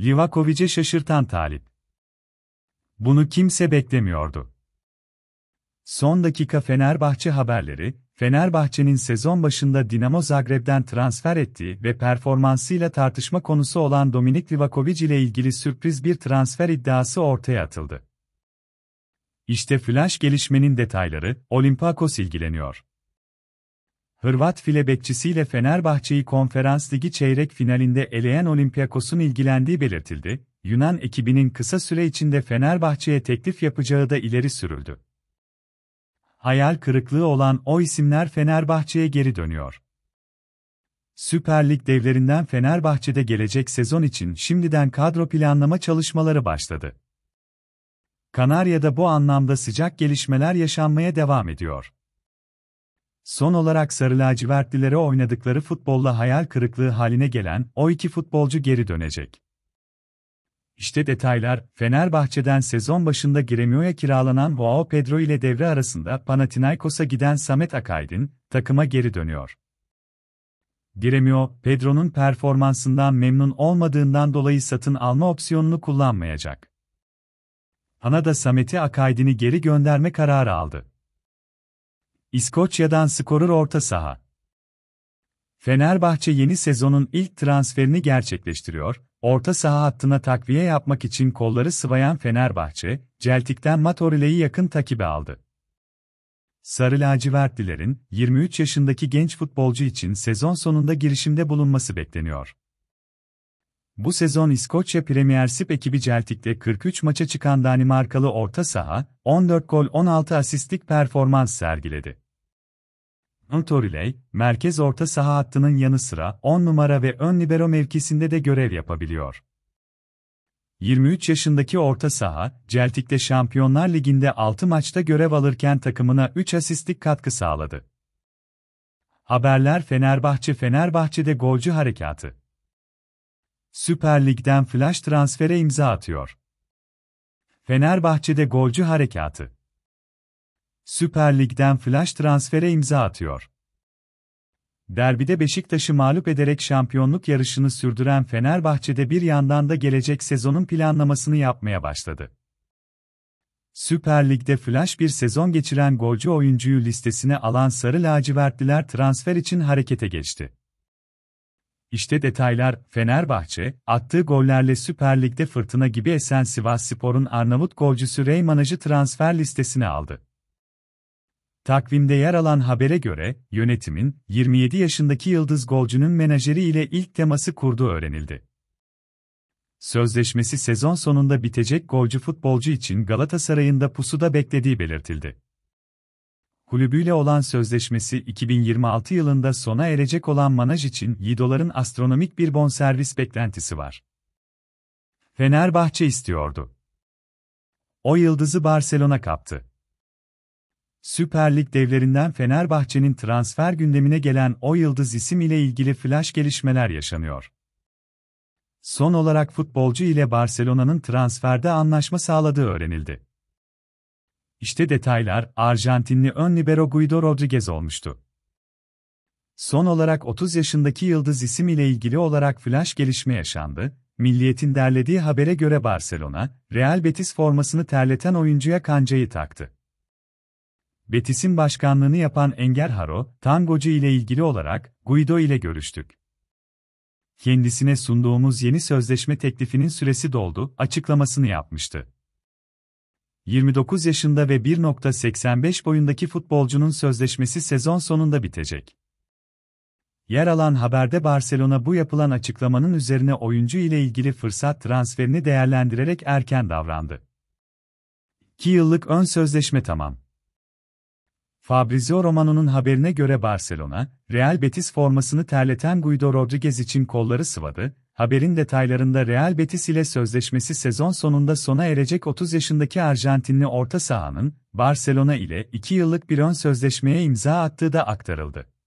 Livakovic'e şaşırtan talip. Bunu kimse beklemiyordu. Son dakika Fenerbahçe haberleri, Fenerbahçe'nin sezon başında Dinamo Zagreb'den transfer ettiği ve performansıyla tartışma konusu olan Dominik Livakovic ile ilgili sürpriz bir transfer iddiası ortaya atıldı. İşte flash gelişmenin detayları, Olympiakos ilgileniyor. Hırvat file bekçisiyle Fenerbahçe'yi konferans ligi çeyrek finalinde eleyen Olympiakos'un ilgilendiği belirtildi, Yunan ekibinin kısa süre içinde Fenerbahçe'ye teklif yapacağı da ileri sürüldü. Hayal kırıklığı olan o isimler Fenerbahçe'ye geri dönüyor. Süper Lig devlerinden Fenerbahçe'de gelecek sezon için şimdiden kadro planlama çalışmaları başladı. Kanarya'da bu anlamda sıcak gelişmeler yaşanmaya devam ediyor. Son olarak sarı lacivertlilere oynadıkları futbolla hayal kırıklığı haline gelen o iki futbolcu geri dönecek. İşte detaylar, Fenerbahçe'den sezon başında Gremio'ya kiralanan Joao Pedro ile devre arasında Panathinaikos'a giden Samet Akaydin, takıma geri dönüyor. Gremio, Pedro'nun performansından memnun olmadığından dolayı satın alma opsiyonunu kullanmayacak. Ana da Samet'i Akaydin'i geri gönderme kararı aldı. İskoçya'dan skorur orta saha. Fenerbahçe yeni sezonun ilk transferini gerçekleştiriyor. Orta saha hattına takviye yapmak için kolları sıvayan Fenerbahçe, Celtik'ten Matorile'yi yakın takibe aldı. Sarı lacivertlilerin 23 yaşındaki genç futbolcu için sezon sonunda girişimde bulunması bekleniyor. Bu sezon İskoçya Premiership ekibi Celtic'te 43 maça çıkan Danimarkalı orta saha, 14 gol 16 asistlik performans sergiledi. Ntoriley, merkez orta saha hattının yanı sıra 10 numara ve ön libero mevkisinde de görev yapabiliyor. 23 yaşındaki orta saha, Celtic'te Şampiyonlar Ligi'nde 6 maçta görev alırken takımına 3 asistlik katkı sağladı. Haberler Fenerbahçe Fenerbahçe'de golcü harekatı. Süper Lig'den flash transfere imza atıyor. Fenerbahçe'de golcü harekatı. Süper Lig'den flash transfere imza atıyor. Derbide Beşiktaş'ı mağlup ederek şampiyonluk yarışını sürdüren Fenerbahçe'de bir yandan da gelecek sezonun planlamasını yapmaya başladı. Süper Lig'de flash bir sezon geçiren golcü oyuncuyu listesine alan Sarı Lacivertliler transfer için harekete geçti. İşte detaylar, Fenerbahçe, attığı gollerle Süper Lig'de fırtına gibi esen Sivas Spor'un Arnavut golcüsü Reymanaj'ı transfer listesine aldı. Takvimde yer alan habere göre, yönetimin, 27 yaşındaki yıldız golcünün menajeri ile ilk teması kurduğu öğrenildi. Sözleşmesi sezon sonunda bitecek golcü futbolcu için Galatasaray'ın da pusuda beklediği belirtildi kulübüyle olan sözleşmesi 2026 yılında sona erecek olan Manaj için 7 doların astronomik bir bonservis beklentisi var. Fenerbahçe istiyordu. O yıldızı Barcelona kaptı. Süper Lig devlerinden Fenerbahçe'nin transfer gündemine gelen o yıldız isim ile ilgili flash gelişmeler yaşanıyor. Son olarak futbolcu ile Barcelona'nın transferde anlaşma sağladığı öğrenildi. İşte detaylar, Arjantinli ön libero Guido Rodriguez olmuştu. Son olarak 30 yaşındaki yıldız isim ile ilgili olarak flash gelişme yaşandı. Milliyetin derlediği habere göre Barcelona, Real Betis formasını terleten oyuncuya kancayı taktı. Betis'in başkanlığını yapan Enger Haro, tangocu ile ilgili olarak Guido ile görüştük. Kendisine sunduğumuz yeni sözleşme teklifinin süresi doldu açıklamasını yapmıştı. 29 yaşında ve 1.85 boyundaki futbolcunun sözleşmesi sezon sonunda bitecek. Yer alan haberde Barcelona bu yapılan açıklamanın üzerine oyuncu ile ilgili fırsat transferini değerlendirerek erken davrandı. 2 yıllık ön sözleşme tamam. Fabrizio Romano'nun haberine göre Barcelona, Real Betis formasını terleten Guido Rodriguez için kolları sıvadı, Haberin detaylarında Real Betis ile sözleşmesi sezon sonunda sona erecek 30 yaşındaki Arjantinli orta sahanın Barcelona ile 2 yıllık bir ön sözleşmeye imza attığı da aktarıldı.